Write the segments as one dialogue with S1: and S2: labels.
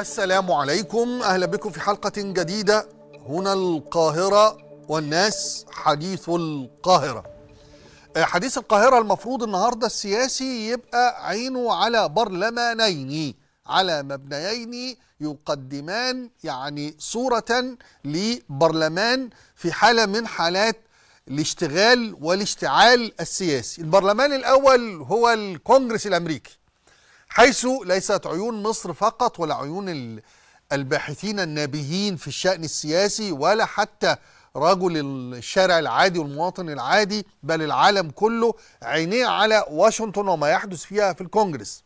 S1: السلام عليكم اهلا بكم في حلقه جديده هنا القاهره والناس حديث القاهره آه، حديث القاهره المفروض النهارده السياسي يبقى عينه على برلمانين على مبنيين يقدمان يعني صوره لبرلمان في حاله من حالات الاشتغال والاشتعال السياسي البرلمان الاول هو الكونجرس الامريكي حيث ليست عيون مصر فقط ولا عيون الباحثين النابهين في الشأن السياسي ولا حتى رجل الشارع العادي والمواطن العادي بل العالم كله عينيه على واشنطن وما يحدث فيها في الكونجرس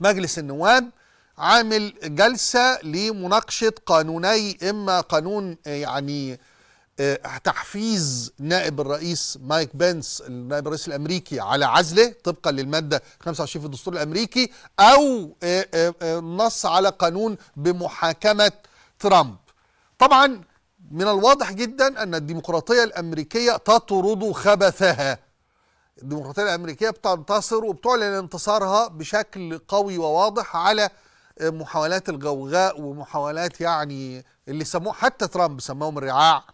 S1: مجلس النواب عامل جلسة لمناقشة قانوني إما قانون يعني آه، تحفيز نائب الرئيس مايك بنس النائب الرئيس الامريكي على عزله طبقا للماده 25 في الدستور الامريكي او آه، آه، نص على قانون بمحاكمه ترامب. طبعا من الواضح جدا ان الديمقراطيه الامريكيه تطرد خبثها. الديمقراطيه الامريكيه بتنتصر وبتعلن انتصارها بشكل قوي وواضح على محاولات الغوغاء ومحاولات يعني اللي سموه حتى ترامب سماهم الرعاع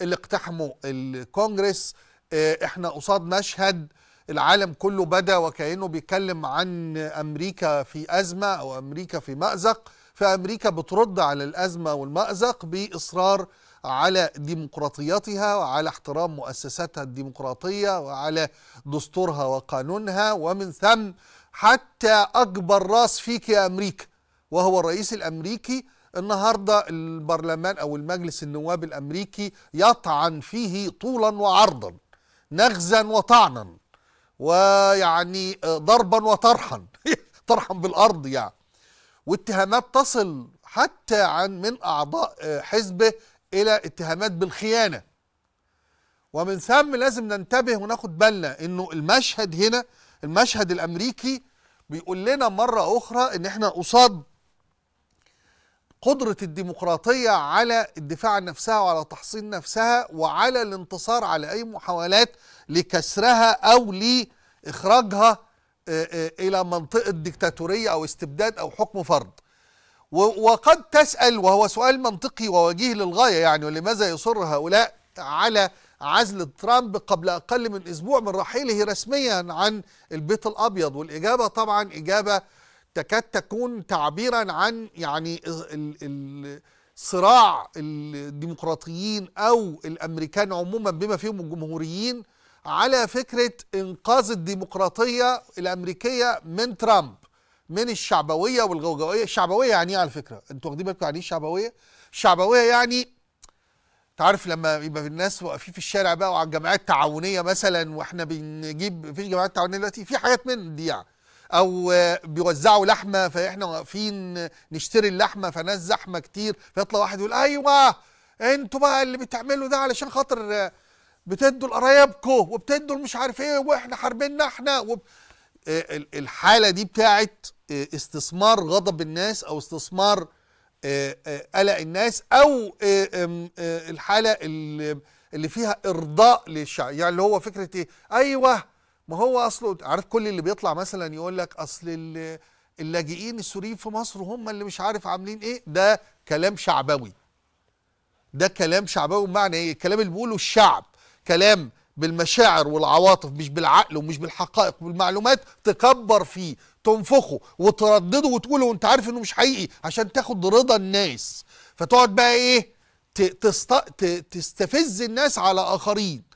S1: اللي اقتحموا الكونجرس آه، احنا قصاد مشهد العالم كله بدا وكانه بيتكلم عن امريكا في ازمه او امريكا في مازق فامريكا بترد على الازمه والمازق باصرار على ديمقراطيتها وعلى احترام مؤسساتها الديمقراطيه وعلى دستورها وقانونها ومن ثم حتى اكبر راس فيك يا امريكا وهو الرئيس الامريكي النهارده البرلمان او المجلس النواب الامريكي يطعن فيه طولا وعرضا نغزا وطعنا ويعني ضربا وطرحا طرحا بالارض يعني واتهامات تصل حتى عن من اعضاء حزبه الى اتهامات بالخيانه ومن ثم لازم ننتبه وناخد بالنا انه المشهد هنا المشهد الامريكي بيقول لنا مره اخرى ان احنا قصاد قدرة الديمقراطية على الدفاع عن نفسها وعلى تحصين نفسها وعلى الانتصار على أي محاولات لكسرها أو لإخراجها آه، آه، إلى منطقة ديكتاتورية أو استبداد أو حكم فرد وقد تسأل وهو سؤال منطقي ووجيه للغاية يعني ولماذا يصر هؤلاء على عزل ترامب قبل أقل من أسبوع من رحيله رسميا عن البيت الأبيض والإجابة طبعا إجابة تكاد تكون تعبيرا عن يعني الصراع الديمقراطيين او الامريكان عموما بما فيهم الجمهوريين على فكره انقاذ الديمقراطيه الامريكيه من ترامب من الشعبويه والغوغويه الشعبويه يعني ايه على فكره انتوا واخدين بالكم يعني ايه الشعبويه الشعبويه يعني تعرف لما يبقى الناس واقفين في الشارع بقى وعلى الجمعيات التعاونيه مثلا واحنا بنجيب مفيش جمعيات تعاونيه دلوقتي في حاجات من دي يعني او بيوزعوا لحمه فاحنا واقفين نشتري اللحمه فناس زحمه كتير فيطلع واحد يقول ايوه انتوا بقى اللي بتعملوا ده علشان خاطر بتدوا لقرايبكم وبتدوا مش عارف ايه واحنا حاربيننا احنا وب... آه، الحاله دي بتاعت آه، استثمار غضب الناس او استثمار آه، قلق الناس او الحاله اللي فيها ارضاء للشعب يعني اللي هو فكره ايه ايوه ما هو اصله عارف كل اللي بيطلع مثلا يقول لك اصل اللاجئين السوريين في مصر هم اللي مش عارف عاملين ايه ده كلام شعبوي ده كلام شعبوي بمعنى ايه الكلام اللي بيقوله الشعب كلام بالمشاعر والعواطف مش بالعقل ومش بالحقائق والمعلومات تكبر فيه تنفخه وتردده وتقوله وانت عارف انه مش حقيقي عشان تاخد رضا الناس فتقعد بقى ايه تستفز الناس على اخرين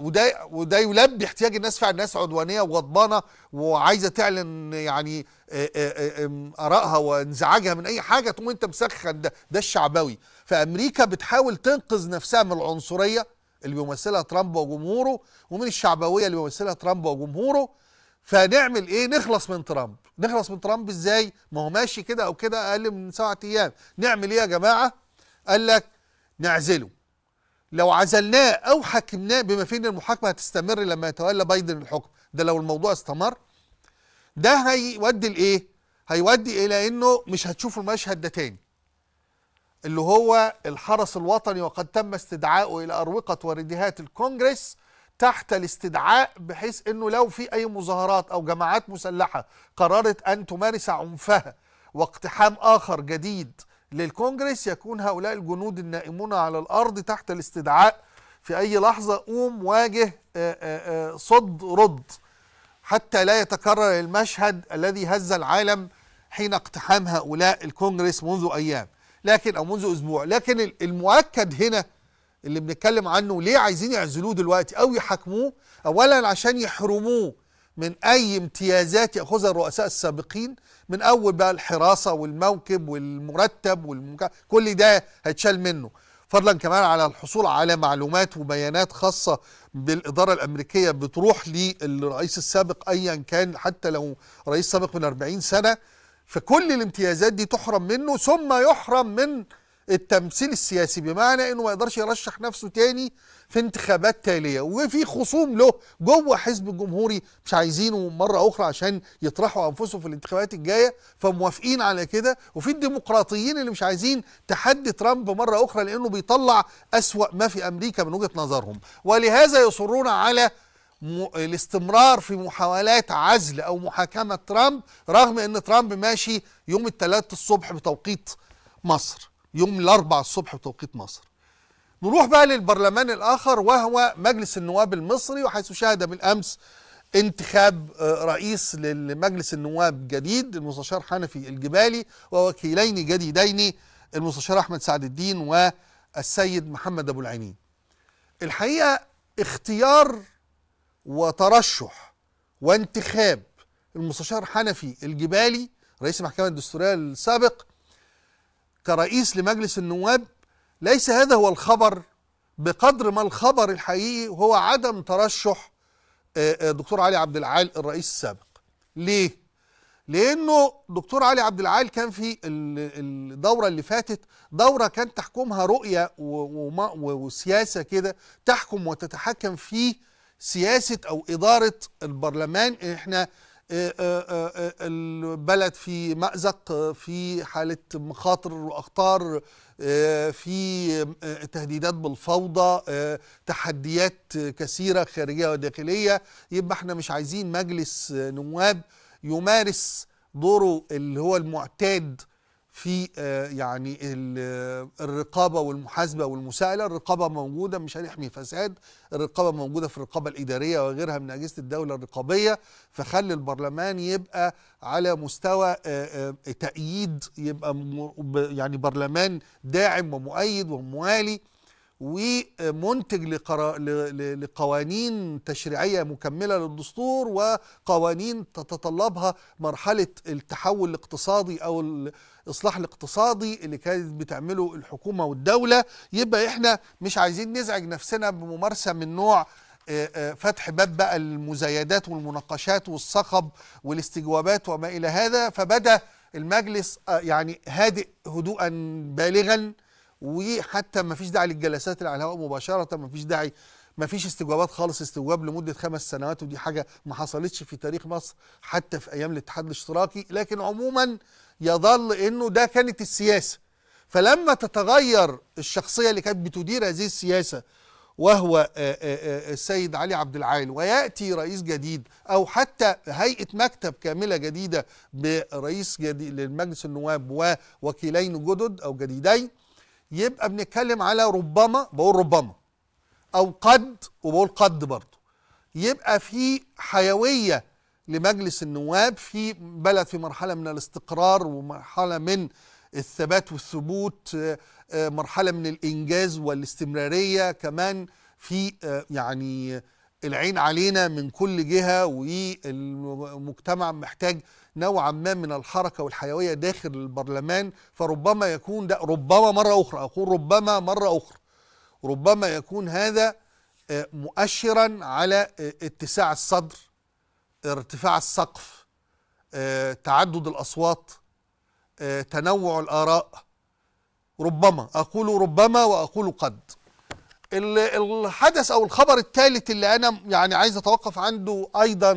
S1: وده وده يلبي احتياج الناس فعلا الناس عدوانيه وغضبانه وعايزه تعلن يعني آه، آه، آه، ارائها وانزعاجها من اي حاجه تقوم انت مسخن ده ده الشعبوي فامريكا بتحاول تنقذ نفسها من العنصريه اللي بيمثلها ترامب وجمهوره ومن الشعبويه اللي بيمثلها ترامب وجمهوره فنعمل ايه نخلص من ترامب نخلص من ترامب ازاي ما هو ماشي كده او كده اقل من سبعة ايام نعمل ايه يا جماعه قال لك نعزله لو عزلناه او حكمناه بما فيه ان المحاكمه هتستمر لما يتولى بايدن الحكم ده لو الموضوع استمر ده هيودي لايه هيودي الى انه مش هتشوفوا المشهد ده تاني اللي هو الحرس الوطني وقد تم استدعائه الى اروقه ورديهات الكونجرس تحت الاستدعاء بحيث انه لو في اي مظاهرات او جماعات مسلحه قررت ان تمارس عنفها واقتحام اخر جديد للكونجرس يكون هؤلاء الجنود النائمون على الأرض تحت الاستدعاء في أي لحظة قوم واجه آه، آه، آه، صد رد حتى لا يتكرر المشهد الذي هز العالم حين اقتحام هؤلاء الكونجرس منذ أيام لكن أو منذ أسبوع لكن المؤكد هنا اللي بنتكلم عنه ليه عايزين يعزلوه دلوقتي أو يحاكموه أولا عشان يحرموه من اي امتيازات ياخذها الرؤساء السابقين من اول بقى الحراسه والموكب والمرتب والمك... كل ده هيتشال منه فضلا كمان على الحصول على معلومات وبيانات خاصه بالاداره الامريكيه بتروح للرئيس السابق ايا كان حتى لو رئيس سابق من 40 سنه فكل الامتيازات دي تحرم منه ثم يحرم من التمثيل السياسي بمعنى انه ما يقدرش يرشح نفسه تاني في انتخابات تاليه وفي خصوم له جوه حزب الجمهوري مش عايزينه مره اخرى عشان يطرحوا انفسهم في الانتخابات الجايه فموافقين على كده وفي الديمقراطيين اللي مش عايزين تحدي ترامب مره اخرى لانه بيطلع اسوا ما في امريكا من وجهه نظرهم ولهذا يصرون على الاستمرار في محاولات عزل او محاكمه ترامب رغم ان ترامب ماشي يوم الثلاث الصبح بتوقيت مصر يوم الاربعاء الصبح بتوقيت مصر نروح بقى للبرلمان الاخر وهو مجلس النواب المصري وحيث شهد بالامس انتخاب آه، رئيس لمجلس النواب جديد المستشار حنفي الجبالي ووكيلين جديدين المستشار احمد سعد الدين والسيد محمد ابو العينين الحقيقه اختيار وترشح وانتخاب المستشار حنفي الجبالي رئيس المحكمه الدستوريه السابق كرئيس لمجلس النواب ليس هذا هو الخبر بقدر ما الخبر الحقيقي هو عدم ترشح آه، آه، دكتور علي عبد العال الرئيس السابق ليه لانه دكتور علي عبد العال كان في الدوره اللي فاتت دوره كان تحكمها رؤيه وسياسه كده تحكم وتتحكم في سياسه او اداره البرلمان احنا آه، آه، آه، البلد في مأزق في حالة مخاطر وأخطار في تهديدات بالفوضى تحديات كثيرة خارجية وداخلية يبقى احنا مش عايزين مجلس نواب يمارس دوره اللي هو المعتاد في آه، يعني الرقابة والمحاسبة والمساءلة الرقابة موجودة مش هنحمي فساد الرقابة موجودة في الرقابة الإدارية وغيرها من أجهزة الدولة الرقابية فخلي البرلمان يبقى على مستوى آه، آه، تأييد يبقى يعني برلمان داعم ومؤيد وموالي ومنتج لقوانين تشريعية مكملة للدستور وقوانين تتطلبها مرحلة التحول الاقتصادي أو الإصلاح الاقتصادي اللي كانت بتعمله الحكومة والدولة يبقى إحنا مش عايزين نزعج نفسنا بممارسة من نوع فتح باب بقى المزايدات والمناقشات والصخب والاستجوابات وما إلى هذا فبدأ المجلس يعني هادئ هدوءا بالغا وحتى ما فيش داعي للجلسات اللي على الهواء مباشره ما فيش داعي ما فيش استجوابات خالص استجواب لمده خمس سنوات ودي حاجه ما حصلتش في تاريخ مصر حتى في ايام الاتحاد الاشتراكي لكن عموما يظل انه ده كانت السياسه فلما تتغير الشخصيه اللي كانت بتدير هذه السياسه وهو آه، آه، آه، السيد علي عبد العال وياتي رئيس جديد او حتى هيئه مكتب كامله جديده برئيس جديد للمجلس النواب ووكيلين جدد او جديدين يبقى بنتكلم على ربما بقول ربما او قد وبقول قد برضه يبقى في حيويه لمجلس النواب في بلد في مرحله من الاستقرار ومرحله من الثبات والثبوت آه، آه، مرحله من الانجاز والاستمراريه كمان في آه، يعني العين علينا من كل جهه والمجتمع محتاج نوعا ما من الحركة والحيوية داخل البرلمان فربما يكون ده ربما مرة أخرى أقول ربما مرة أخرى ربما يكون هذا آه، مؤشرا على آه، اتساع الصدر ارتفاع السقف آه، تعدد الأصوات تنوع الآراء ربما أقول ربما وأقول قد الحدث أو الخبر الثالث اللي أنا يعني عايز أتوقف عنده أيضا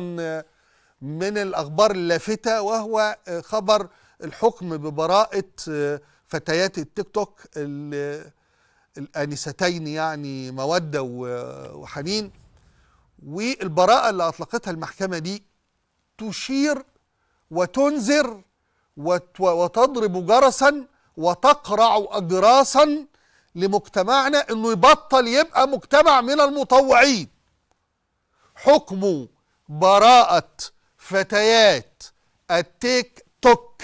S1: من الأخبار اللافتة وهو آه، خبر الحكم ببراءة آه، فتيات التيك توك الآنستين يعني مودة وحنين والبراءة اللي أطلقتها المحكمة دي تشير وتنذر وتضرب جرسا وتقرع أجراسا لمجتمعنا انه يبطل يبقى مجتمع من المطوعين حكمه براءة فتيات التيك توك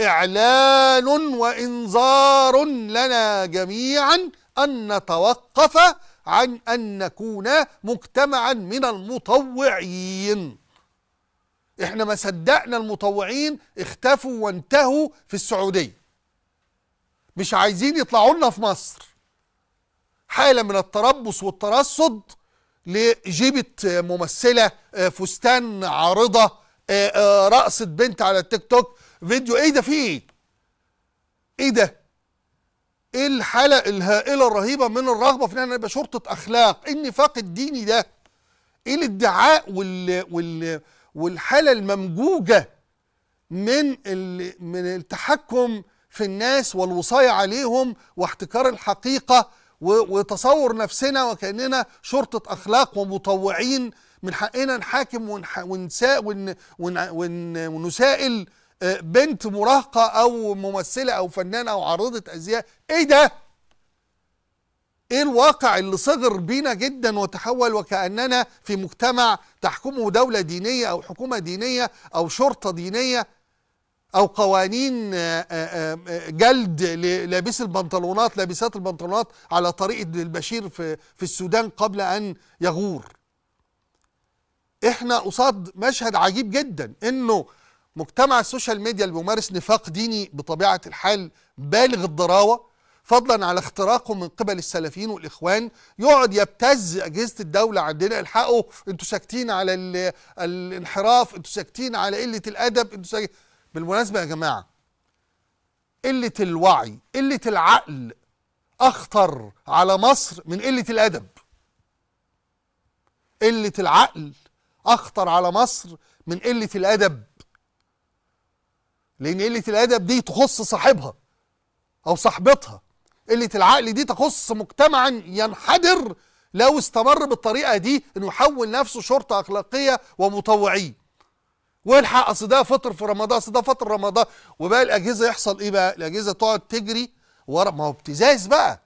S1: اعلان وانذار لنا جميعا ان نتوقف عن ان نكون مجتمعا من المطوعين احنا ما صدقنا المطوعين اختفوا وانتهوا في السعوديه مش عايزين يطلعوا لنا في مصر حاله من التربص والترصد لجيبة آه، ممثلة آه، فستان عارضة آه، رقصت بنت على التيك توك فيديو ايه ده فيه ايه ده ايه الحالة الهائلة الرهيبة من الرغبة في ان انا شرطة اخلاق ايه النفاق الديني ده ايه الادعاء وال... وال... والحالة الممجوجة من ال... من التحكم في الناس والوصاية عليهم واحتكار الحقيقة وتصور نفسنا وكاننا شرطه اخلاق ومطوعين من حقنا نحاكم ونسا ونسائل آه، بنت مراهقه او ممثله او فنانه او عارضه ازياء ايه ده ايه الواقع اللي صغر بينا جدا وتحول وكاننا في مجتمع تحكمه دوله دينيه او حكومه دينيه او شرطه دينيه او قوانين آه، آه، آه، جلد لابس البنطلونات لابسات البنطلونات على طريقه البشير في في السودان قبل ان يغور احنا قصاد مشهد عجيب جدا انه مجتمع السوشيال ميديا اللي بيمارس نفاق ديني بطبيعه الحال بالغ الضراوه فضلا على اختراقه من قبل السلفيين والاخوان يقعد يبتز اجهزه الدوله عندنا الحقوا انتوا ساكتين على الانحراف انتوا ساكتين على قله الادب انتوا ساكتين بالمناسبة يا جماعة قلة الوعي قلة العقل أخطر على مصر من قلة الأدب قلة العقل أخطر على مصر من قلة الأدب لأن قلة الأدب دي تخص صاحبها أو صاحبتها قلة العقل دي تخص مجتمعا ينحدر لو استمر بالطريقة دي أنه يحول نفسه شرطة أخلاقية ومطوعين والحق اصل ده فطر في رمضان اصل ده فطر رمضان وبقى الاجهزه يحصل ايه بقى؟ الاجهزه تقعد تجري ورا ما هو ابتزاز بقى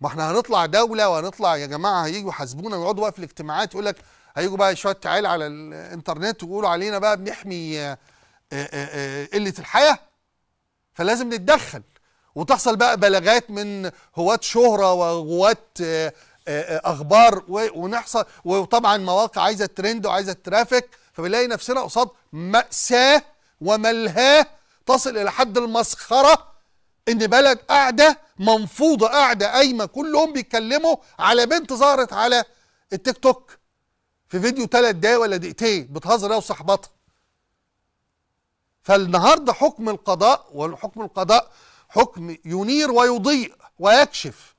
S1: ما احنا هنطلع دوله وهنطلع يا جماعه هيجوا يحاسبونا ويقعدوا بقى في الاجتماعات يقول لك هيجوا بقى شويه تعال على الانترنت ويقولوا علينا بقى بنحمي آه، آه، آه، قله الحياه فلازم نتدخل وتحصل بقى بلاغات من هواة شهرة وهواة أخبار ونحصل وطبعا مواقع عايزة ترند وعايزة ترافيك فبنلاقي نفسنا قصاد مأساة وملهاة تصل إلى حد المسخرة إن بلد قاعدة منفوضة قاعدة قايمة كلهم بيتكلموا على بنت ظهرت على التيك توك في فيديو ثلاث دقايق ولا دقيقتين بتهزر هي وصاحبتها فالنهارده حكم القضاء والحكم القضاء حكم ينير ويضيء ويكشف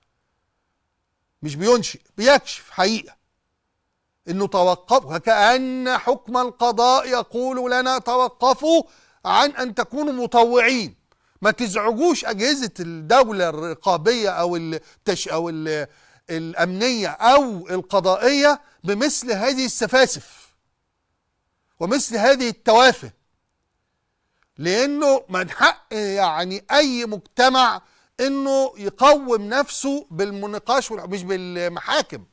S1: مش بينشئ بيكشف حقيقه انه توقفوا وكان حكم القضاء يقول لنا توقفوا عن ان تكونوا مطوعين ما تزعجوش اجهزه الدوله الرقابيه او التش او ال الامنيه او القضائيه بمثل هذه السفاسف ومثل هذه التوافه لانه من حق يعني اي مجتمع انه يقوم نفسه بالمناقش مش بالمحاكم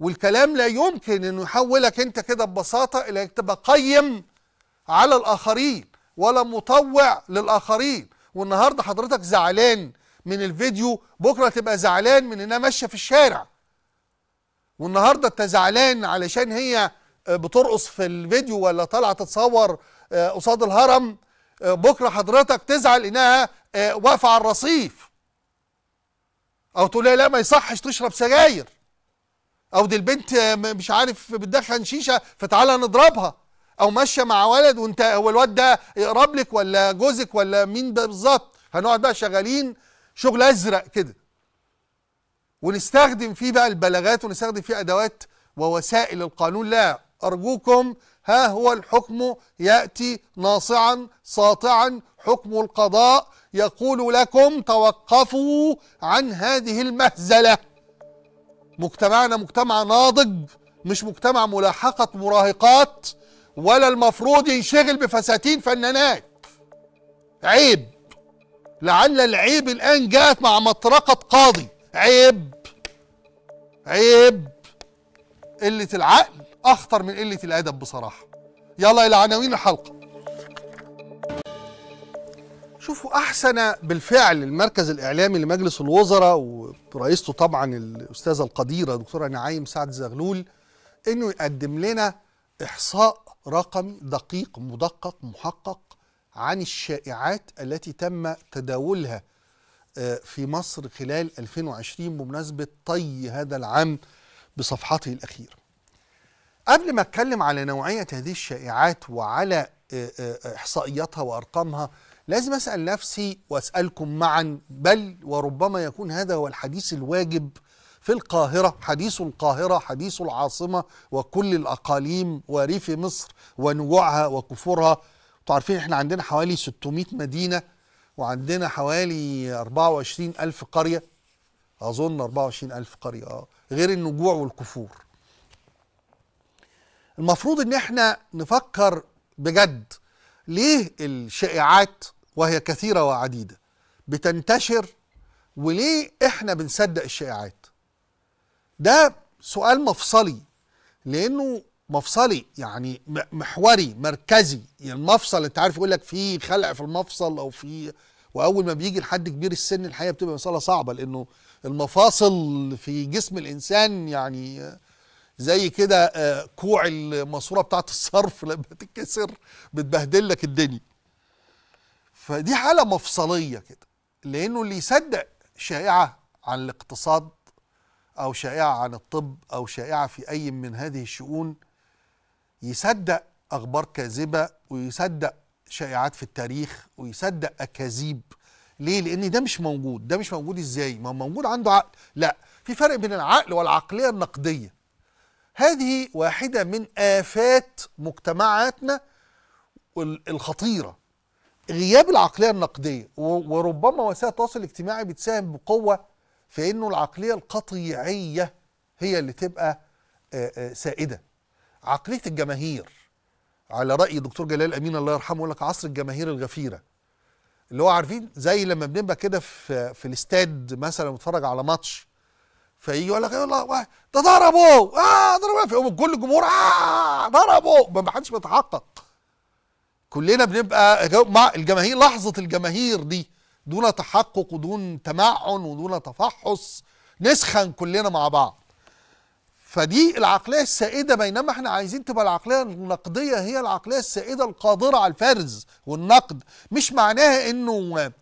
S1: والكلام لا يمكن انه يحولك انت كده ببساطه الى انك تبقى قيم على الاخرين ولا مطوع للاخرين والنهارده حضرتك زعلان من الفيديو بكره تبقى زعلان من انها ماشيه في الشارع والنهارده انت زعلان علشان هي آه، بترقص في الفيديو ولا طالعه تتصور آه، قصاد الهرم آه، بكره حضرتك تزعل انها واقفه على الرصيف او تقول لا ما يصحش تشرب سجاير او دي البنت مش عارف بتدخن شيشه فتعالى نضربها او ماشيه مع ولد وانت هو الواد ده يقرب لك ولا جوزك ولا مين بالظبط هنقعد بقى شغالين شغل ازرق كده ونستخدم فيه بقى البلاغات ونستخدم فيه ادوات ووسائل القانون لا ارجوكم ها هو الحكم ياتي ناصعا ساطعا حكم القضاء يقول لكم توقفوا عن هذه المهزله مجتمعنا مجتمع ناضج مش مجتمع ملاحقة مراهقات ولا المفروض ينشغل بفساتين فنانات عيب لعل العيب الآن جاءت مع مطرقة قاضي عيب عيب قلة العقل أخطر من قلة الأدب بصراحة يلا إلى عناوين الحلقة شوفوا احسن بالفعل المركز الاعلامي لمجلس الوزراء ورئيسته طبعا الاستاذه القديره دكتوره نعيم سعد زغلول انه يقدم لنا احصاء رقمي دقيق مدقق محقق عن الشائعات التي تم تداولها آه، في مصر خلال 2020 بمناسبه طي هذا العام بصفحته الاخيره. قبل ما اتكلم على نوعيه هذه الشائعات وعلى آه، آه، احصائياتها وارقامها لازم أسأل نفسي وأسألكم معا بل وربما يكون هذا هو الحديث الواجب في القاهرة حديث القاهرة حديث العاصمة وكل الأقاليم وريف مصر ونوعها وكفورها تعرفين احنا عندنا حوالي 600 مدينة وعندنا حوالي 24 ألف قرية أظن 24 ألف قرية آه. غير النجوع والكفور المفروض ان احنا نفكر بجد ليه الشائعات وهي كثيرة وعديدة بتنتشر وليه احنا بنصدق الشائعات ده سؤال مفصلي لانه مفصلي يعني محوري مركزي يعني المفصل انت عارف يقولك لك في خلع في المفصل او في واول ما بيجي لحد كبير السن الحقيقه بتبقى مساله صعبه لانه المفاصل في جسم الانسان يعني زي كده آه، كوع الماسوره بتاعت الصرف لما تتكسر بتبهدل لك الدنيا فدي حاله مفصليه كده لانه اللي يصدق شائعه عن الاقتصاد او شائعه عن الطب او شائعه في اي من هذه الشؤون يصدق اخبار كاذبه ويصدق شائعات في التاريخ ويصدق اكاذيب ليه لان ده مش موجود ده مش موجود ازاي ما موجود عنده عقل لا في فرق بين العقل والعقليه النقديه هذه واحدة من آفات مجتمعاتنا الخطيرة غياب العقلية النقدية وربما وسائل التواصل الاجتماعي بتساهم بقوة في أنه العقلية القطيعية هي اللي تبقى آه، آه، سائدة عقلية الجماهير على رأي الدكتور جلال أمين الله يرحمه يقول لك عصر الجماهير الغفيرة اللي هو عارفين زي لما بنبقى كده في في الاستاد مثلا متفرج على ماتش فيجي يقول لك يلا ده ضربه اه ضربه فيقوم كل الجمهور اه ضربه ما حدش بيتحقق كلنا بنبقى مع الجماهير لحظه الجماهير دي دون تحقق ودون تمعن ودون تفحص نسخن كلنا مع بعض فدي العقليه السائده بينما احنا عايزين تبقى العقليه النقديه هي العقليه السائده القادره على الفرز والنقد مش معناها انه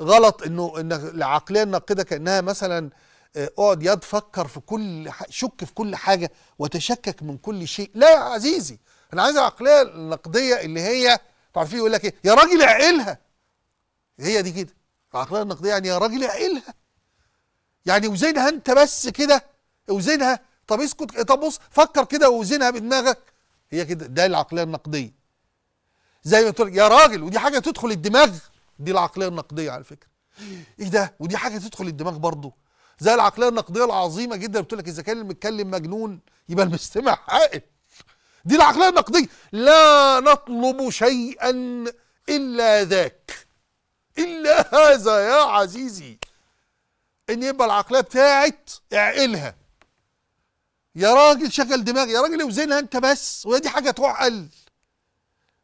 S1: غلط انه ان العقليه الناقده كانها مثلا آه، اقعد ياد فكر في كل شك في كل حاجه وتشكك من كل شيء لا يا عزيزي انا عايز العقليه النقديه اللي هي تعرفين يقول لك ايه يا راجل اعقلها هي دي كده العقليه النقديه يعني يا راجل اعقلها يعني وزنها انت بس كده اوزنها طب اسكت طب بص فكر كده ووزنها بدماغك هي كده ده العقليه النقديه زي ما تقول يا راجل ودي حاجه تدخل الدماغ دي العقليه النقديه على فكره ايه ده ودي حاجه تدخل الدماغ برضه زي العقليه النقديه العظيمه جدا بتقول لك اذا كان المتكلم مجنون يبقى المستمع عاقل دي العقليه النقديه لا نطلب شيئا الا ذاك الا هذا يا عزيزي ان يبقى العقليه بتاعت اعقلها يا راجل شغل دماغي يا راجل اوزنها انت بس وهي دي حاجه تعقل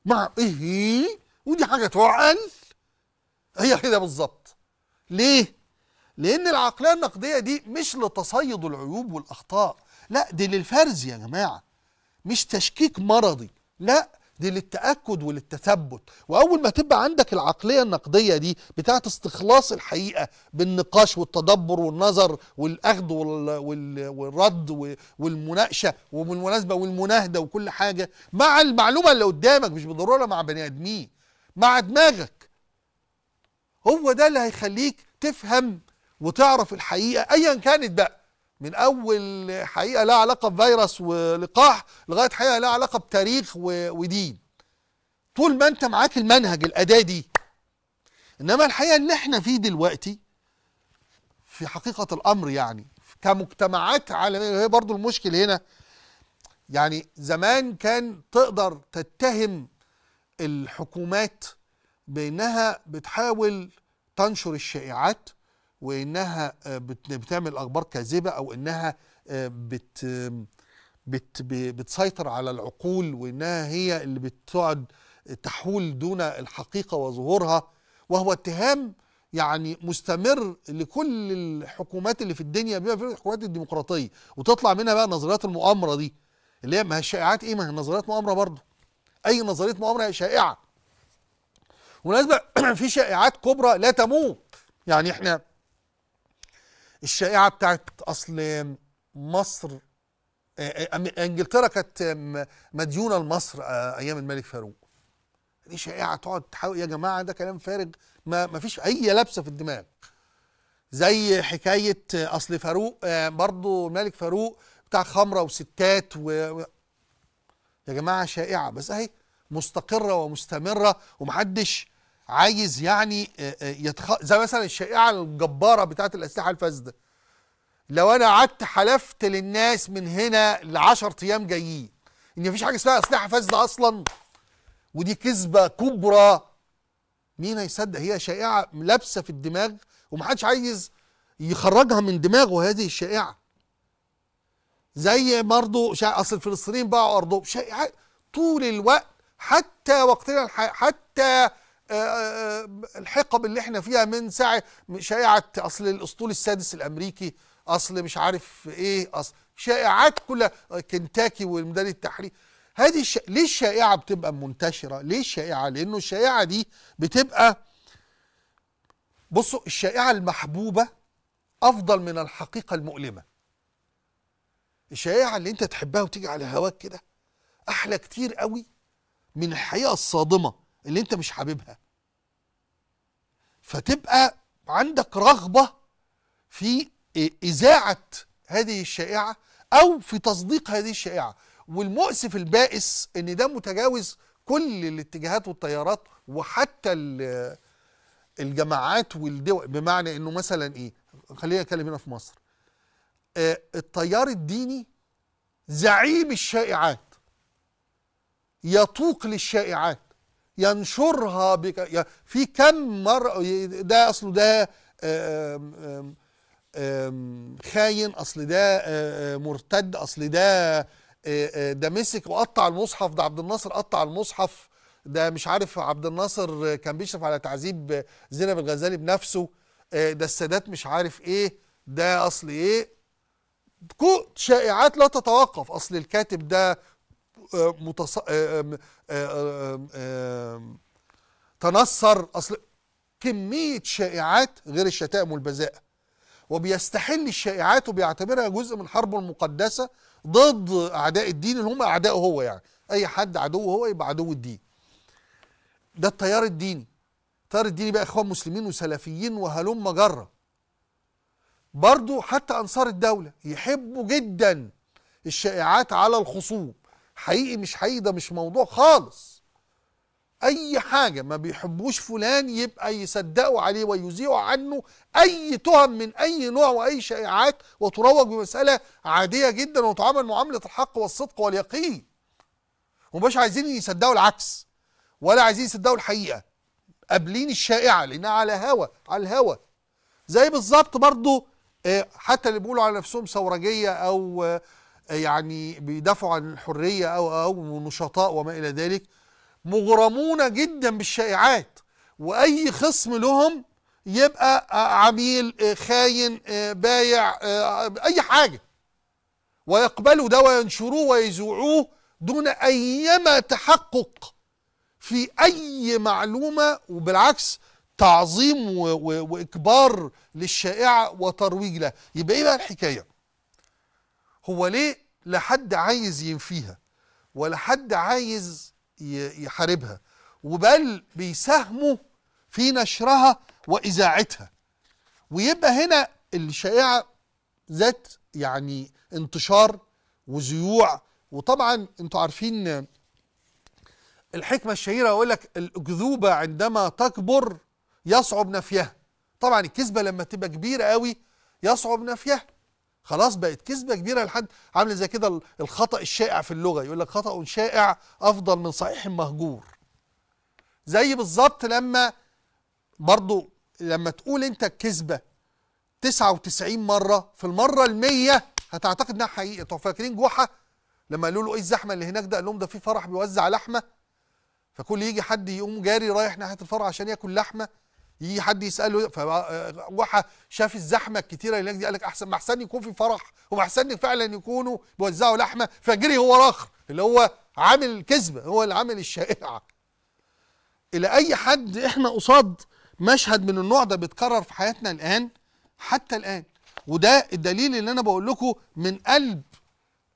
S1: مع ايه ودي حاجه تعقل هي كده بالظبط ليه لأن العقلية النقدية دي مش لتصيد العيوب والأخطاء لا دي للفرز يا جماعة مش تشكيك مرضي لا دي للتأكد وللتثبت وأول ما تبقى عندك العقلية النقدية دي بتاعه استخلاص الحقيقة بالنقاش والتدبر والنظر والأخذ والرد والمناقشة وبالمناسبة والمناهدة وكل حاجة مع المعلومة اللي قدامك مش بالضرورة مع بني آدمين مع دماغك هو ده اللي هيخليك تفهم وتعرف الحقيقه ايا كانت بقى من اول حقيقه لها علاقه بفيروس ولقاح لغايه حقيقه لها علاقه بتاريخ ودين طول ما انت معاك المنهج الاداه دي انما الحقيقه اللي احنا فيه دلوقتي في حقيقه الامر يعني كمجتمعات عالميه هي برضو المشكل هنا يعني زمان كان تقدر تتهم الحكومات بانها بتحاول تنشر الشائعات وانها آه، بتعمل اخبار كاذبه او انها آه، بت بت بتسيطر على العقول وانها هي اللي بتقعد تحول دون الحقيقه وظهورها وهو اتهام يعني مستمر لكل الحكومات اللي في الدنيا بما فيها الحكومات الديمقراطيه وتطلع منها بقى نظريات المؤامره دي اللي هي ما هي الشائعات ايه ما هي نظريات مؤامره برضه اي نظريه مؤامره هي شائعه ومناسبه في شائعات كبرى لا تموت يعني احنا الشائعه بتاعت اصل مصر آه، آه، انجلترا كانت آه، مديونه لمصر ايام الملك فاروق دي شائعه تقعد تحاول يا جماعه ده كلام فارغ ما فيش اي لبسه في الدماغ زي حكايه اصل فاروق برضه الملك فاروق بتاع خمره وستات و يا جماعه شائعه بس اهي مستقره ومستمره ومحدش عايز يعني آه، آه، يتخ... زي مثلا الشائعه الجباره بتاعه الاسلحه الفاسده لو انا قعدت حلفت للناس من هنا ل 10 ايام جايين ان مفيش حاجه اسمها اسلحه فاسده اصلا ودي كذبه كبرى مين هيصدق هي شائعه لابسه في الدماغ ومحدش عايز يخرجها من دماغه هذه الشائعه زي برضه شا... اصل الفلسطينيين باعوا ارضهم شائعه طول الوقت حتى وقتنا الح... حتى آه، آه، آه، الحقب اللي احنا فيها من ساعه شائعه اصل الاسطول السادس الامريكي اصل مش عارف ايه اصل شائعات كلها كنتاكي وميدان التحرير هذه الش... ليه الشائعه بتبقى منتشره؟ ليه الشائعه؟ لانه الشائعه دي بتبقى بصوا الشائعه المحبوبه افضل من الحقيقه المؤلمه. الشائعه اللي انت تحبها وتيجي على هواك كده احلى كتير قوي من الحقيقه الصادمه اللي انت مش حاببها فتبقى عندك رغبه في اذاعه هذه الشائعه او في تصديق هذه الشائعه والمؤسف البائس ان ده متجاوز كل الاتجاهات والتيارات وحتى الجماعات والدول بمعنى انه مثلا ايه خلينا نتكلم هنا في مصر آه، التيار الديني زعيم الشائعات يطوق للشائعات ينشرها بك في كم مرة ده أصله ده خاين أصل ده مرتد أصل ده ده مسك وقطع المصحف ده عبد الناصر قطع المصحف ده مش عارف عبد الناصر كان بيشرف على تعذيب زينب الغزالي بنفسه ده السادات مش عارف ايه ده اصل ايه شائعات لا تتوقف اصل الكاتب ده آه، متص... آه، آه، تنصر اصل كميه شائعات غير الشتائم والبذاءه وبيستحل الشائعات وبيعتبرها جزء من حربه المقدسه ضد اعداء الدين اللي هم اعدائه هو يعني اي حد عدوه هو يبقى عدو الدين ده التيار الديني التيار الديني بقى اخوان مسلمين وسلفيين وهلم جره برضو حتى انصار الدوله يحبوا جدا الشائعات على الخصوم حقيقي مش حقيقي ده مش موضوع خالص اي حاجه ما بيحبوش فلان يبقى يصدقوا عليه ويذيعوا عنه اي تهم من اي نوع واي شائعات وتروج بمساله عاديه جدا وتعامل معامله الحق والصدق واليقين ومش عايزين يصدقوا العكس ولا عايزين يصدقوا الحقيقه قابلين الشائعه لانها على هوا على الهوا زي بالظبط برضو آه، حتى اللي بيقولوا على نفسهم ثورجيه او آه، يعني بيدافعوا عن الحريه او او نشطاء وما الى ذلك مغرمون جدا بالشائعات واي خصم لهم يبقى عميل خاين بايع اي حاجه ويقبلوا ده وينشروه ويزوعوه دون ايما تحقق في اي معلومه وبالعكس تعظيم واكبار للشائعه وترويج لها يبقى ايه بقى الحكايه هو ليه لا حد عايز ينفيها ولا حد عايز يحاربها وبل بيساهموا في نشرها واذاعتها ويبقى هنا الشائعه ذات يعني انتشار وزيوع وطبعا انتوا عارفين الحكمه الشهيره يقول لك الاكذوبه عندما تكبر يصعب نفيها طبعا الكذبه لما تبقى كبيره قوي يصعب نفيها خلاص بقت كذبه كبيره لحد عامله زي كده الخطا الشائع في اللغه يقول لك خطا شائع افضل من صحيح مهجور زي بالظبط لما برضو لما تقول انت الكذبه 99 مره في المره ال100 هتعتقد انها حقيقه طب فاكرين جوحة لما قالوا له ايه الزحمه اللي هناك ده قال لهم ده في فرح بيوزع لحمه فكل يجي حد يقوم جاري رايح ناحيه الفرع عشان ياكل لحمه يجي حد يساله فوحى آه، شاف الزحمه الكتيره اللي هناك دي قال لك احسن ما احسن يكون في فرح وما فعلا يكونوا بيوزعوا لحمه فجري هو راخ اللي هو عامل الكذبه هو اللي عامل الشائعه الى اي حد احنا قصاد مشهد من النوع ده بيتكرر في حياتنا الان حتى الان وده الدليل اللي انا بقول لكم من قلب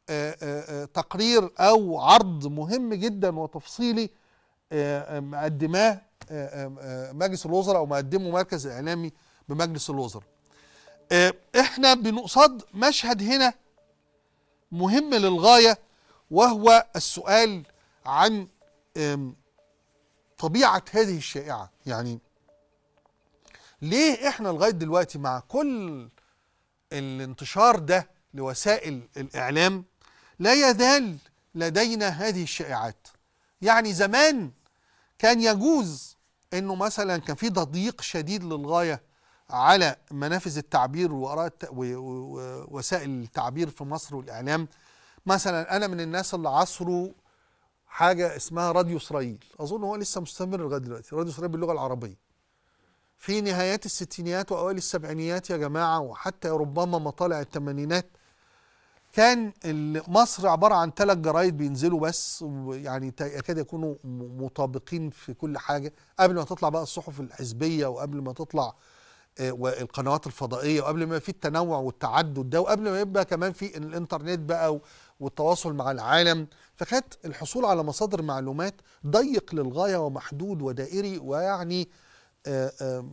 S1: آآ آه، آآ آه، تقرير او عرض مهم جدا وتفصيلي مقدماه آه، آه، آه، مجلس الوزراء او مقدمه قدمه مركز اعلامي بمجلس الوزراء احنا بنقصد مشهد هنا مهم للغايه وهو السؤال عن طبيعه هذه الشائعه يعني ليه احنا لغايه دلوقتي مع كل الانتشار ده لوسائل الاعلام لا يزال لدينا هذه الشائعات يعني زمان كان يجوز انه مثلا كان في تضييق شديد للغايه على منافذ التعبير واراء ووسائل التعبير في مصر والاعلام مثلا انا من الناس اللي عصروا حاجه اسمها راديو اسرائيل اظن هو لسه مستمر لغايه دلوقتي راديو اسرائيل باللغه العربيه في نهايات الستينيات واوائل السبعينيات يا جماعه وحتى ربما مطالع الثمانينات كان مصر عباره عن ثلاث جرايد بينزلوا بس يعني يكاد يكونوا مطابقين في كل حاجه قبل ما تطلع بقى الصحف الحزبيه وقبل ما تطلع آه، والقنوات الفضائيه وقبل ما في التنوع والتعدد ده وقبل ما يبقى كمان في الانترنت بقى والتواصل مع العالم فكانت الحصول على مصادر معلومات ضيق للغايه ومحدود ودائري ويعني آه،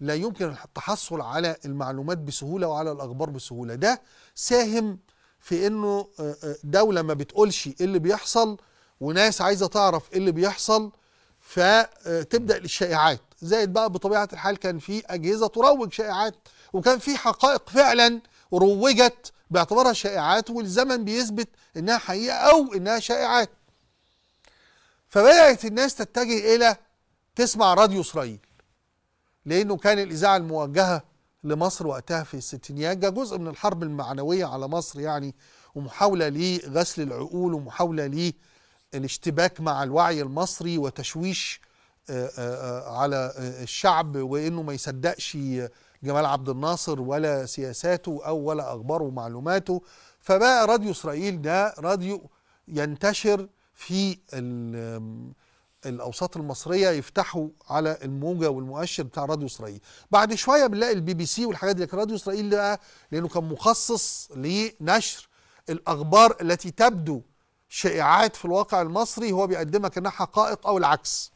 S1: لا يمكن التحصل على المعلومات بسهوله وعلى الاخبار بسهوله ده ساهم في انه آه، آه، دوله ما بتقولش ايه اللي بيحصل وناس عايزه تعرف ايه اللي بيحصل فتبدا آه، الشائعات زائد بقى بطبيعه الحال كان في اجهزه تروج شائعات وكان في حقائق فعلا روجت باعتبارها شائعات والزمن بيثبت انها حقيقه او انها شائعات فبدات الناس تتجه الى تسمع راديو اسرائيل لانه كان الاذاعه الموجهه لمصر وقتها في الستينيات جزء من الحرب المعنوية على مصر يعني ومحاولة لغسل العقول ومحاولة للاشتباك مع الوعي المصري وتشويش آه، آه، آه، على الشعب وانه ما يصدقش جمال عبد الناصر ولا سياساته او ولا اخباره ومعلوماته فبقى راديو اسرائيل ده راديو ينتشر في الاوساط المصريه يفتحوا على الموجه والمؤشر بتاع راديو اسرائيل بعد شويه بنلاقي البي بي سي والحاجات دي لكن راديو اسرائيل بقى لانه كان مخصص لنشر الاخبار التي تبدو شائعات في الواقع المصري هو بيقدمها كانها حقائق او العكس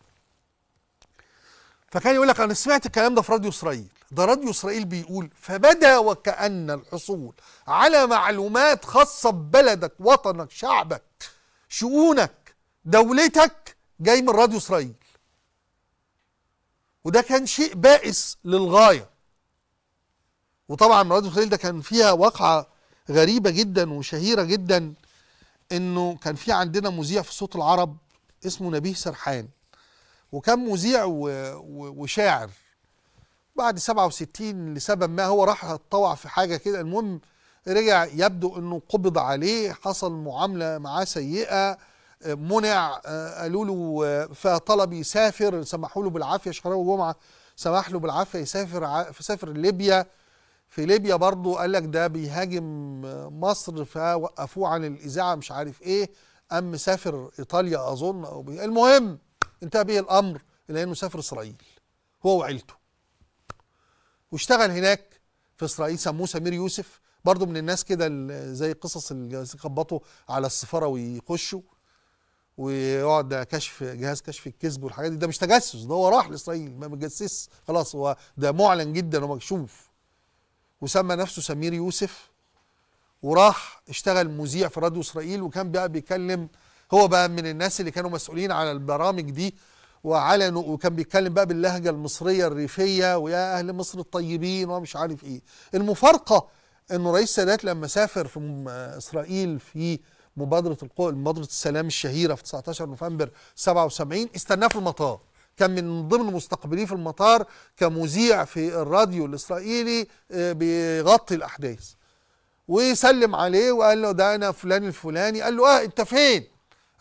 S1: فكان يقول لك انا سمعت الكلام ده في راديو اسرائيل ده راديو اسرائيل بيقول فبدا وكان الحصول على معلومات خاصه ببلدك وطنك شعبك شؤونك دولتك جاي من راديو اسرائيل وده كان شيء بائس للغايه وطبعا راديو اسرائيل ده كان فيها واقعه غريبه جدا وشهيره جدا انه كان في عندنا مذيع في صوت العرب اسمه نبيه سرحان وكان مذيع وشاعر بعد 67 لسبب ما هو راح اتطوع في حاجه كده المهم رجع يبدو انه قبض عليه حصل معامله معاه سيئه منع آه، قالوا له آه، فطلب يسافر سمحوا له بالعافيه شراوي جمعه سمح له بالعافيه يسافر سافر ليبيا في ليبيا برضه قال لك ده بيهاجم آه، مصر فوقفوه عن الاذاعه مش عارف ايه ام سافر ايطاليا اظن او بي... المهم انتهى به الامر الى انه سافر اسرائيل هو وعيلته واشتغل هناك في اسرائيل سموه سمير يوسف برضه من الناس كده زي قصص اللي يخبطوا على السفاره ويخشوا ويقعد كشف جهاز كشف الكذب والحاجات دي ده مش تجسس ده هو راح لاسرائيل ما بيتجسسش خلاص هو ده معلن جدا ومكشوف وسمى نفسه سمير يوسف وراح اشتغل مذيع في راديو اسرائيل وكان بقى بيكلم هو بقى من الناس اللي كانوا مسؤولين على البرامج دي وعلنوا وكان بيتكلم بقى باللهجه المصريه الريفيه ويا اهل مصر الطيبين ومش عارف ايه المفارقه انه رئيس السادات لما سافر في اسرائيل في مبادره القوى مبادره السلام الشهيره في 19 نوفمبر 77 استناه في المطار كان من ضمن مستقبليه في المطار كمذيع في الراديو الاسرائيلي آه، بيغطي الاحداث وسلم عليه وقال له ده انا فلان الفلاني قال له اه انت فين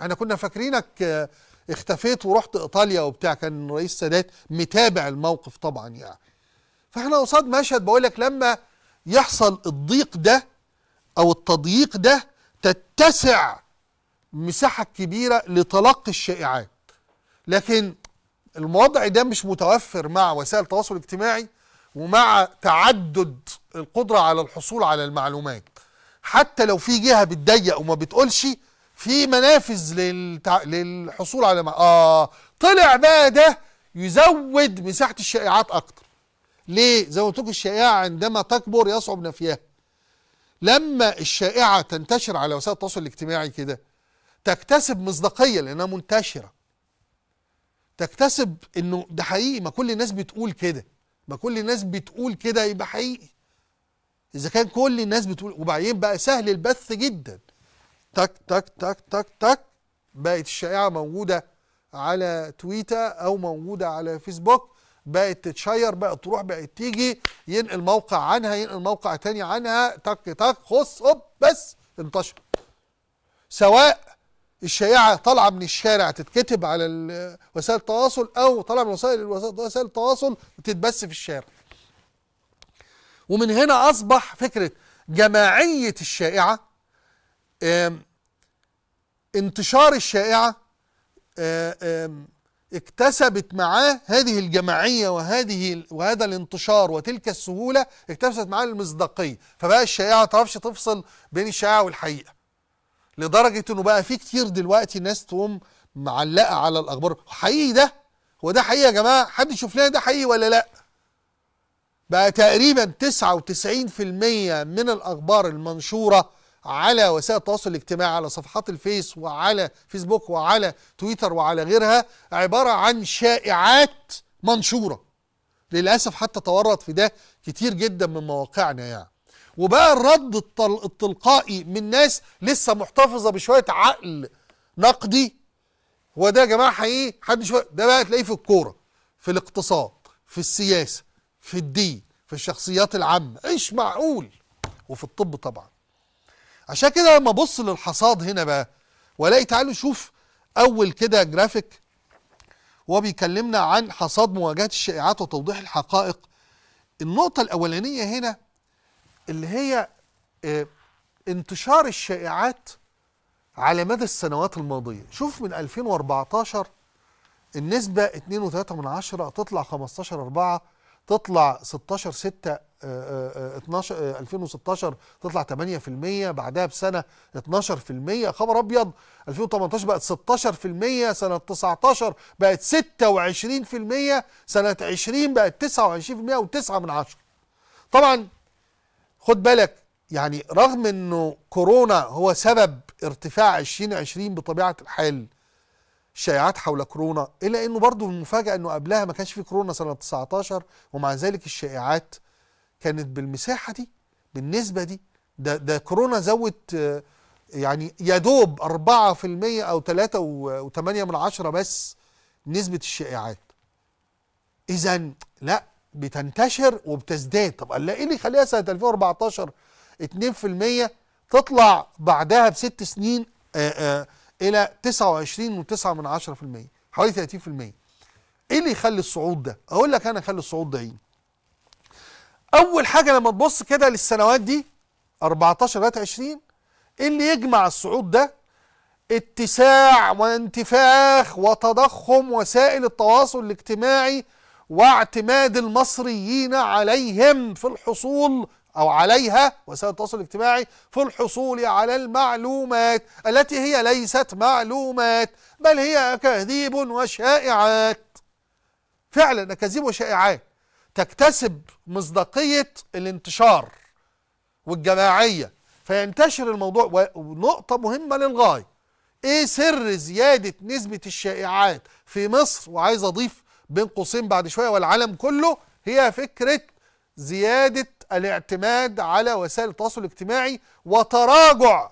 S1: احنا كنا فاكرينك آه، اختفيت ورحت ايطاليا وبتاع كان الرئيس السادات متابع الموقف طبعا يعني فاحنا قصاد مشهد بقول لك لما يحصل الضيق ده او التضييق ده تسع مساحة كبيرة لتلقي الشائعات لكن الوضع ده مش متوفر مع وسائل التواصل الاجتماعي ومع تعدد القدرة على الحصول على المعلومات حتى لو في جهة بتضيق وما بتقولش في منافذ للتع... للحصول على ما... آه طلع بقى ده يزود مساحة الشائعات أكتر ليه؟ زي ما قلت لكم الشائعة عندما تكبر يصعب نفيها لما الشائعة تنتشر على وسائل التواصل الاجتماعي كده تكتسب مصداقية لأنها منتشرة تكتسب إنه ده حقيقي ما كل الناس بتقول كده ما كل الناس بتقول كده يبقى حقيقي إذا كان كل الناس بتقول وبعدين بقى سهل البث جدا تك تك تك تك تك بقت الشائعة موجودة على تويتر أو موجودة على فيسبوك بقت تتشير بقت تروح بقت تيجي ينقل موقع عنها ينقل موقع تاني عنها تك تك خص هوب بس انتشر سواء الشائعه طالعه من الشارع تتكتب على وسائل التواصل او طالعه من وسائل وسائل التواصل تتبث في الشارع ومن هنا اصبح فكره جماعيه الشائعه انتشار الشائعه اكتسبت معاه هذه الجماعيه وهذه وهذا الانتشار وتلك السهوله اكتسبت معاه المصداقيه فبقى الشائعه ما تعرفش تفصل بين الشائعه والحقيقه لدرجه انه بقى في كتير دلوقتي ناس تقوم معلقه على الاخبار حقيقي ده هو ده حقيقي يا جماعه حد يشوف لنا ده حقيقي ولا لا بقى تقريبا 99% من الاخبار المنشوره على وسائل التواصل الاجتماعي على صفحات الفيس وعلى فيسبوك وعلى تويتر وعلى غيرها عبارة عن شائعات منشورة للأسف حتى تورط في ده كتير جدا من مواقعنا يعني وبقى الرد التلقائي من ناس لسه محتفظة بشوية عقل نقدي هو ده يا جماعة حقيقي حد شوية ده بقى تلاقيه في الكورة في الاقتصاد في السياسة في الدين في الشخصيات العامة ايش معقول وفي الطب طبعا عشان كده لما ابص للحصاد هنا بقى والاقي تعالوا شوف اول كده جرافيك هو بيكلمنا عن حصاد مواجهه الشائعات وتوضيح الحقائق النقطه الاولانيه هنا اللي هي آه، انتشار الشائعات على مدى السنوات الماضيه شوف من 2014 النسبه 2.3 تطلع 15 4 تطلع 16 6 12 2016 تطلع 8% بعدها بسنه 12% خبر ابيض 2018 بقت 16% سنه 19 بقت 26% سنه 20 بقت 29% و9 من 10 طبعا خد بالك يعني رغم انه كورونا هو سبب ارتفاع 2020 بطبيعه الحال شائعات حول كورونا الا انه برضه المفاجاه انه قبلها ما كانش في كورونا سنه 19 ومع ذلك الشائعات كانت بالمساحه دي بالنسبه دي ده ده كورونا زود يعني يا دوب 4% او 3.8 من عشرة بس نسبه الشائعات اذا لا بتنتشر وبتزداد طب قال ايه اللي يخليها سنه 2014 2% تطلع بعدها بست سنين آآ آآ الى 29.9% حوالي 30% ايه اللي يخلي الصعود ده اقول لك انا خلي الصعود ده ايه اول حاجه لما تبص كده للسنوات دي 14 لغايه 20 ايه اللي يجمع الصعود ده اتساع وانتفاخ وتضخم وسائل التواصل الاجتماعي واعتماد المصريين عليهم في الحصول أو عليها وسائل التواصل الاجتماعي في الحصول على المعلومات التي هي ليست معلومات بل هي أكاذيب وشائعات فعلا أكاذيب وشائعات تكتسب مصداقية الانتشار والجماعية فينتشر الموضوع ونقطة مهمة للغاية إيه سر زيادة نسبة الشائعات في مصر وعايز أضيف بين قوسين بعد شوية والعالم كله هي فكرة زيادة الاعتماد على وسائل التواصل الاجتماعي وتراجع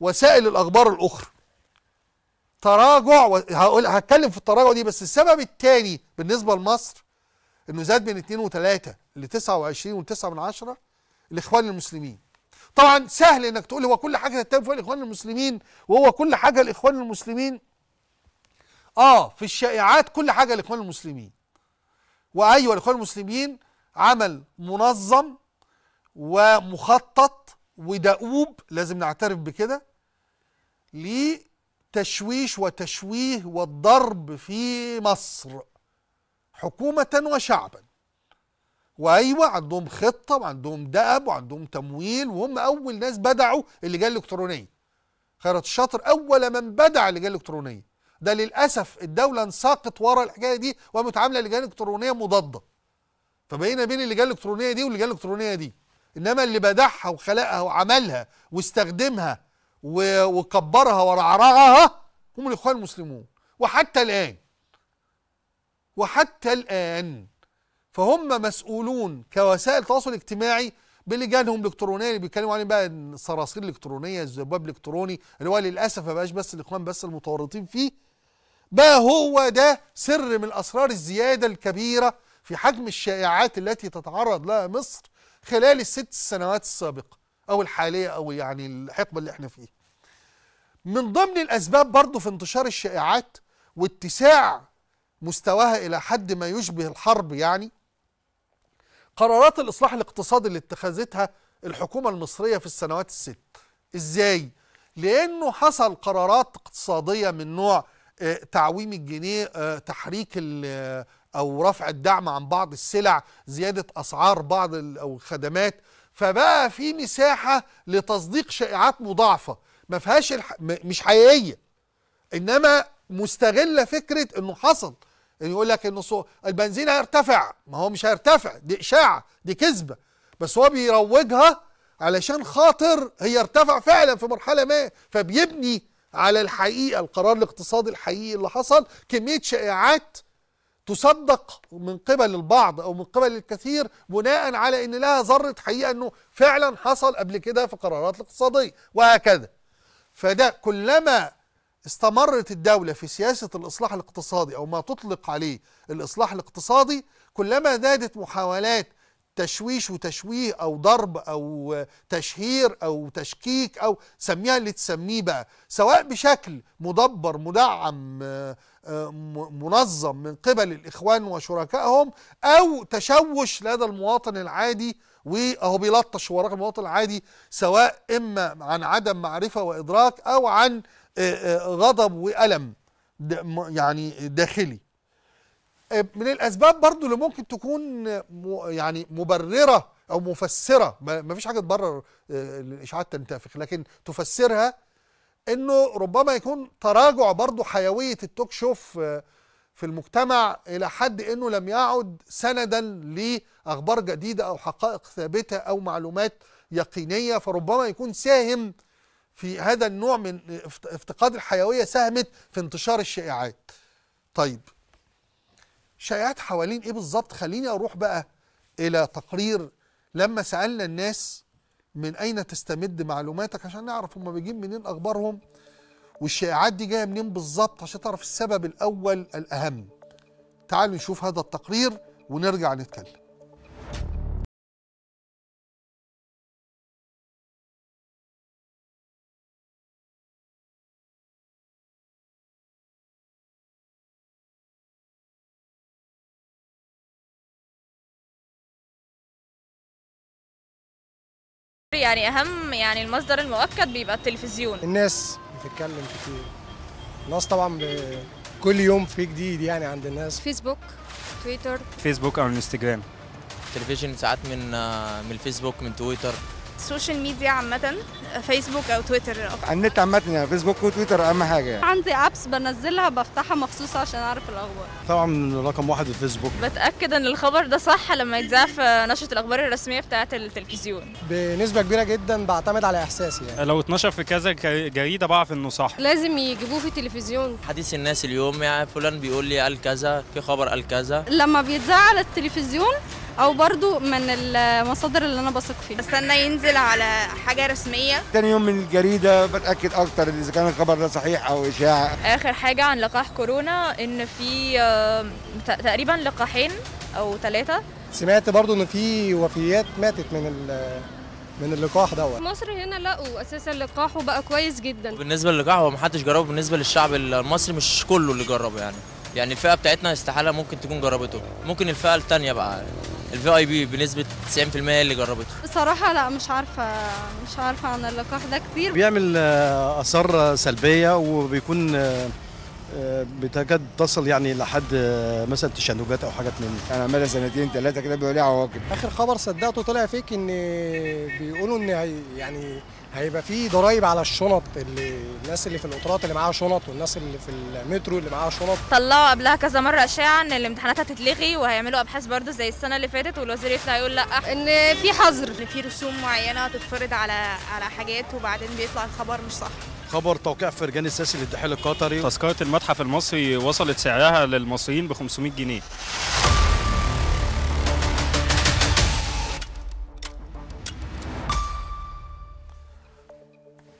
S1: وسائل الاخبار الاخرى تراجع و... هقول هتكلم في التراجع دي بس السبب الثاني بالنسبه لمصر انه زاد من 2 و3 ل 29 و9 من 10 الاخوان المسلمين طبعا سهل انك تقول هو كل حاجه تتم فيها الاخوان المسلمين وهو كل حاجه الاخوان المسلمين اه في الشائعات كل حاجه الاخوان المسلمين وايوه الاخوان المسلمين عمل منظم ومخطط ودؤوب لازم نعترف بكده لتشويش وتشويه والضرب في مصر حكومة وشعبا وايوه عندهم خطه وعندهم دأب وعندهم تمويل وهم اول ناس بدعوا اللجان الالكترونيه خيرت الشاطر اول من بدع اللجان الالكترونيه ده للاسف الدوله انساقت ورا الحكايه دي ومتعامله لجان الكترونيه مضاده فبقينا بين اللجان الالكترونيه دي واللجان الالكترونيه دي انما اللي بدعها وخلقها وعملها واستخدمها وكبرها ورعرعها هم الاخوان المسلمون وحتى الان وحتى الان فهم مسؤولون كوسائل تواصل اجتماعي بلجانهم الالكترونيه اللي بيتكلموا عليه بقى الصراصير الالكترونيه الذباب الالكتروني اللي هو للاسف ما بقاش بس الاخوان بس المتورطين فيه بقى هو ده سر من اسرار الزياده الكبيره في حجم الشائعات التي تتعرض لها مصر خلال الست سنوات السابقة أو الحالية أو يعني الحقبة اللي احنا فيها من ضمن الأسباب برضو في انتشار الشائعات واتساع مستواها إلى حد ما يشبه الحرب يعني قرارات الإصلاح الاقتصادي اللي اتخذتها الحكومة المصرية في السنوات الست إزاي؟ لأنه حصل قرارات اقتصادية من نوع آه، تعويم الجنيه آه، تحريك او رفع الدعم عن بعض السلع زياده اسعار بعض او الخدمات فبقى في مساحه لتصديق شائعات مضاعفه ما فيهاش الح... مش حقيقيه انما مستغله فكره انه حصل يعني يقول لك انه البنزين هيرتفع ما هو مش هيرتفع دي اشاعه دي كذبه بس هو بيروجها علشان خاطر هي ارتفع فعلا في مرحله ما فبيبني على الحقيقه القرار الاقتصادي الحقيقي اللي حصل كميه شائعات تصدق من قبل البعض او من قبل الكثير بناء على ان لها ذره حقيقه انه فعلا حصل قبل كده في قرارات الاقتصاديه وهكذا فده كلما استمرت الدولة في سياسة الإصلاح الاقتصادي أو ما تطلق عليه الإصلاح الاقتصادي كلما زادت محاولات تشويش وتشويه او ضرب او تشهير او تشكيك او سميها اللي تسميه بقى سواء بشكل مدبر مدعم آه، آه، منظم من قبل الاخوان وشركائهم او تشوش لدى المواطن العادي وهو بيلطش وراء المواطن العادي سواء اما عن عدم معرفه وادراك او عن آه، غضب والم يعني داخلي آه، من الاسباب برضو اللي ممكن تكون يعني مبرره او مفسره ما فيش حاجه تبرر آه، الاشاعات تنتفخ لكن تفسرها انه ربما يكون تراجع برضو حيويه التوك شوف في المجتمع الى حد انه لم يعد سندا لاخبار جديده او حقائق ثابته او معلومات يقينيه فربما يكون ساهم في هذا النوع من افتقاد الحيويه ساهمت في انتشار الشائعات. طيب شائعات حوالين ايه بالظبط خليني اروح بقى الى تقرير لما سالنا الناس من اين تستمد معلوماتك عشان نعرف هم بيجين منين اخبارهم والشائعات دي جايه منين بالظبط عشان تعرف السبب الاول الاهم تعالوا نشوف هذا التقرير ونرجع نتكلم يعني اهم يعني المصدر المؤكد بيبقى التلفزيون الناس بتتكلم كتير الناس طبعا كل يوم في جديد يعني عند الناس فيسبوك تويتر فيسبوك او انستجرام التلفزيون ساعات من آه، من الفيسبوك من تويتر السوشيال ميديا عامة فيسبوك أو تويتر على النت عامة يعني فيسبوك وتويتر أهم حاجة يعني. عندي أبس بنزلها بفتحها مخصوص عشان أعرف الأخبار طبعا رقم واحد الفيسبوك بتأكد إن الخبر ده صح لما يتذاع في نشرة الأخبار الرسمية بتاعة التلفزيون بنسبة كبيرة جدا بعتمد على إحساسي يعني لو اتنشر في كذا جريدة بعرف إنه صح لازم يجيبوه في التلفزيون حديث الناس اليوم يعني فلان بيقول لي قال كذا في خبر قال كذا لما بيتذاع على التلفزيون او برضو من المصادر اللي انا بثق فيها بستنى ينزل على حاجه رسميه تاني يوم من الجريده بتاكد اكتر اذا كان الخبر ده صحيح او اشاعه اخر حاجه عن لقاح كورونا ان في آه، تقريبا لقاحين او ثلاثه سمعت برضو ان في وفيات ماتت من من اللقاح دوت مصر هنا لقوا اساسا اللقاح وبقى كويس جدا بالنسبه للقاح هو محدش جربه بالنسبه للشعب المصري مش كله اللي جربه يعني يعني الفئه بتاعتنا استحاله ممكن تكون جربته ممكن الفئه الثانيه بقى الفي اي بي بنسبه 90% اللي جربته بصراحه لا مش عارفه مش عارفه عن اللقاح ده كتير بيعمل آه، اثار سلبيه وبيكون آه، آه، بتكاد تصل يعني لحد مثلا تشنجات او حاجات من انا عمال سنتين ثلاثه كده بيقول لي عواقب اخر خبر صدقته طلع فيك ان بيقولوا ان يعني هيبقى في ضرايب على الشنط اللي الناس اللي في القطارات اللي معاها شنط والناس اللي في المترو اللي معاها شنط طلعوا قبلها كذا مره اشاعه ان الامتحانات هتتلغي وهيعملوا ابحاث برضو زي السنه اللي فاتت والوزير يطلع يقول لا ان في حظر ان في رسوم معينه هتتفرض على على حاجات وبعدين بيطلع الخبر مش صح خبر توقيع فرجان الساسي للدحيل القطري تذكره المتحف المصري وصلت سعرها للمصريين ب 500 جنيه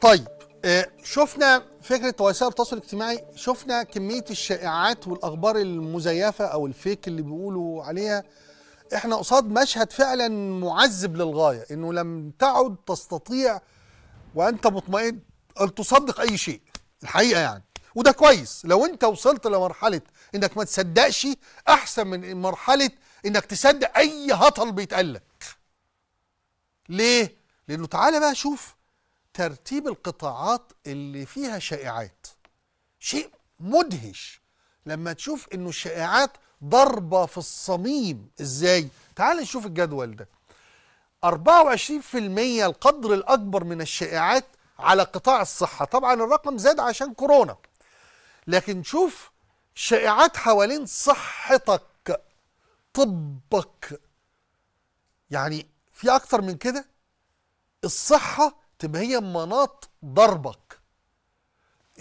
S1: طيب آه، شفنا فكره وسائل التواصل الاجتماعي شفنا كميه الشائعات والاخبار المزيفه او الفيك اللي بيقولوا عليها احنا قصاد مشهد فعلا معذب للغايه انه لم تعد تستطيع وانت مطمئن ان تصدق اي شيء الحقيقه يعني وده كويس لو انت وصلت لمرحله انك ما تصدقش احسن من مرحله انك تصدق اي هطل بيتقال لك ليه لانه تعالى بقى شوف ترتيب القطاعات اللي فيها شائعات شيء مدهش لما تشوف انه الشائعات ضربة في الصميم ازاي تعال نشوف الجدول ده 24% القدر الاكبر من الشائعات على قطاع الصحة طبعا الرقم زاد عشان كورونا لكن شوف شائعات حوالين صحتك طبك يعني في اكتر من كده الصحة تبقى هي مناط ضربك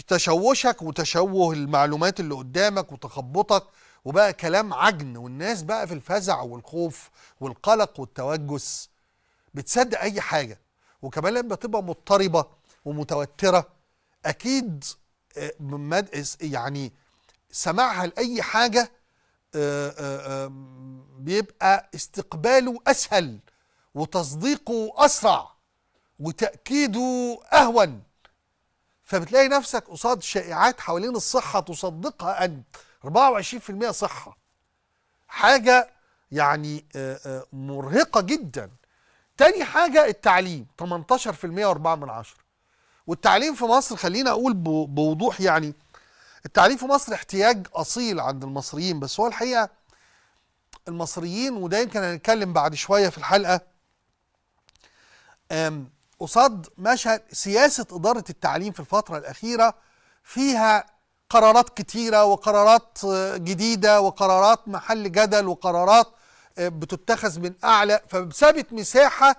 S1: تشوشك وتشوه المعلومات اللي قدامك وتخبطك وبقى كلام عجن والناس بقى في الفزع والخوف والقلق والتوجس بتصدق اي حاجه وكمان لما تبقى مضطربه ومتوتره اكيد آه، يعني سماعها لاي حاجه آه، آه، بيبقى استقباله اسهل وتصديقه اسرع وتأكيده أهون فبتلاقي نفسك قصاد شائعات حوالين الصحة تصدقها أنت 24% صحة حاجة يعني آه، آه، مرهقة جدا تاني حاجة التعليم 18% و4 من عشرة والتعليم في مصر خلينا أقول بوضوح يعني التعليم في مصر احتياج أصيل عند المصريين بس هو الحقيقة المصريين وده يمكن هنتكلم بعد شوية في الحلقة قصاد مشهد سياسة إدارة التعليم في الفترة الأخيرة فيها قرارات كتيرة وقرارات آه، جديدة وقرارات محل جدل وقرارات آه، بتتخذ من أعلى فسابت مساحة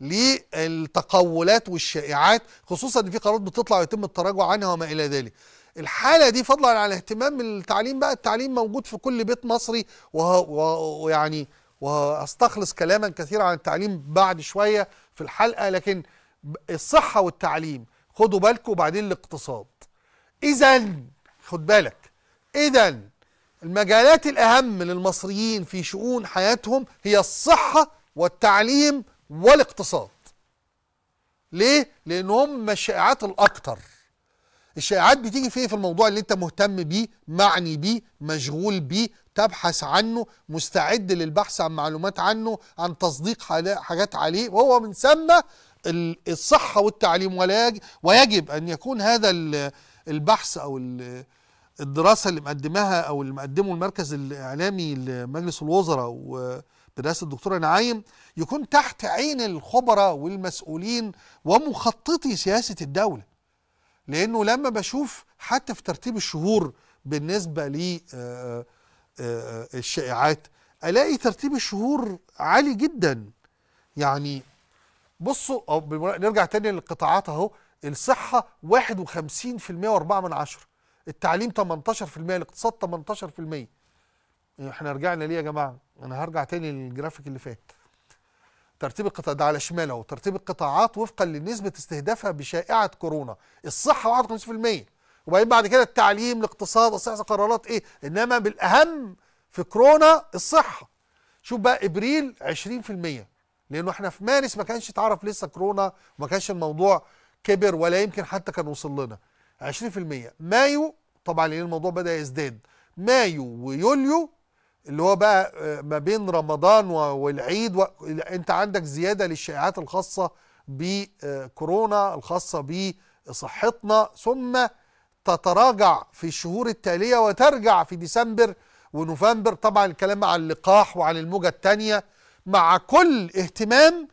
S1: للتقولات والشائعات خصوصا ان في قرارات بتطلع ويتم التراجع عنها وما الى ذلك. الحاله دي فضلا عن الاهتمام التعليم بقى التعليم موجود في كل بيت مصري ويعني واستخلص وهستخلص كلاما كثيرا عن التعليم بعد شويه في الحلقه لكن الصحه والتعليم خدوا بالكم وبعدين الاقتصاد اذا خد بالك اذا المجالات الاهم للمصريين في شؤون حياتهم هي الصحه والتعليم والاقتصاد ليه لان هم الشائعات الاكثر الشائعات بتيجي في ايه في الموضوع اللي انت مهتم بيه معني بيه مشغول بيه تبحث عنه مستعد للبحث عن معلومات عنه عن تصديق حاجات عليه وهو من ثم الصحة والتعليم ويجب أن يكون هذا البحث أو الدراسة اللي مقدمها أو اللي مقدمه المركز الإعلامي لمجلس الوزراء برئاسة الدكتورة نعيم يكون تحت عين الخبراء والمسؤولين ومخططي سياسة الدولة لأنه لما بشوف حتى في ترتيب الشهور بالنسبة لي آه، آه، الشائعات الاقي ترتيب الشهور عالي جدا يعني بصوا أو نرجع تاني للقطاعات اهو الصحه 51% و4 من عشرة التعليم 18% الاقتصاد 18% احنا رجعنا ليه يا جماعه انا هرجع تاني للجرافيك اللي فات ترتيب القطاع ده على شمال اهو ترتيب القطاعات وفقا لنسبه استهدافها بشائعه كورونا الصحه 51% وبعدين بعد كده التعليم الاقتصاد الصحه قرارات ايه انما بالاهم في كورونا الصحه شوف بقى ابريل 20% لانه احنا في مارس ما كانش اتعرف لسه كورونا وما كانش الموضوع كبر ولا يمكن حتى كان وصل لنا 20% مايو طبعا لان الموضوع بدا يزداد مايو ويوليو اللي هو بقى آه، ما بين رمضان والعيد و... انت عندك زياده للشائعات الخاصه بكورونا الخاصه بصحتنا ثم تتراجع في الشهور التالية وترجع في ديسمبر ونوفمبر طبعا الكلام عن اللقاح وعن الموجة الثانية مع كل اهتمام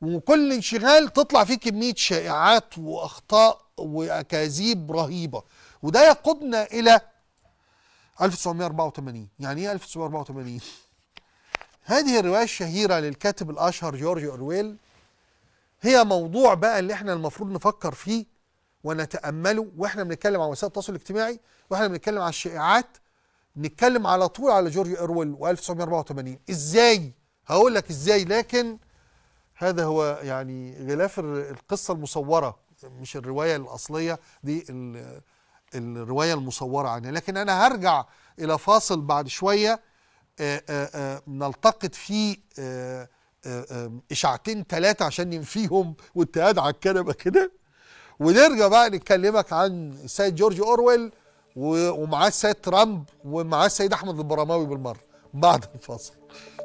S1: وكل انشغال تطلع فيه كمية شائعات وأخطاء وأكاذيب رهيبة وده يقودنا إلى 1984 يعني إيه 1984 هذه الرواية الشهيرة للكاتب الأشهر جورج أورويل هي موضوع بقى اللي احنا المفروض نفكر فيه ونتامله واحنا بنتكلم عن وسائل التواصل الاجتماعي واحنا بنتكلم عن الشائعات نتكلم على طول على جورج ارويل و1984 ازاي هقول لك ازاي لكن هذا هو يعني غلاف القصه المصوره مش الروايه الاصليه دي الروايه المصوره عنها لكن انا هرجع الى فاصل بعد شويه آه، آه، آه، نلتقط فيه اشاعتين ثلاثه عشان ننفيهم وانت قاعد على الكنبه كده ونرجع بقى نتكلمك عن السيد جورج اورويل ومعاه السيد ترامب ومعاه السيد احمد البرماوي بالمره بعد الفاصل